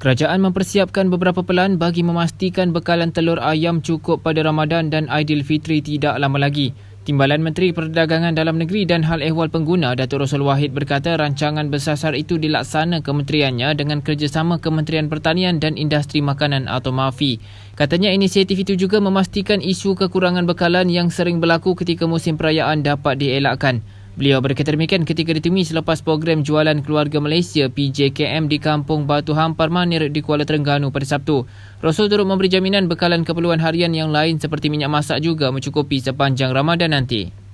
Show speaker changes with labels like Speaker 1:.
Speaker 1: Kerajaan mempersiapkan beberapa pelan bagi memastikan bekalan telur ayam cukup pada Ramadan dan Aidilfitri tidak lama lagi. Timbalan Menteri Perdagangan Dalam Negeri dan Hal Ehwal Pengguna Datuk Rosul Wahid berkata rancangan bersasar itu dilaksana kementeriannya dengan kerjasama Kementerian Pertanian dan Industri Makanan atau MAFI. Katanya inisiatif itu juga memastikan isu kekurangan bekalan yang sering berlaku ketika musim perayaan dapat dielakkan. Beliau berkata demikian ketika ditemui selepas program jualan keluarga Malaysia PJKM di Kampung Batu Hampar Manir di Kuala Terengganu pada Sabtu. Rasul turut memberi jaminan bekalan keperluan harian yang lain seperti minyak masak juga mencukupi sepanjang Ramadan nanti.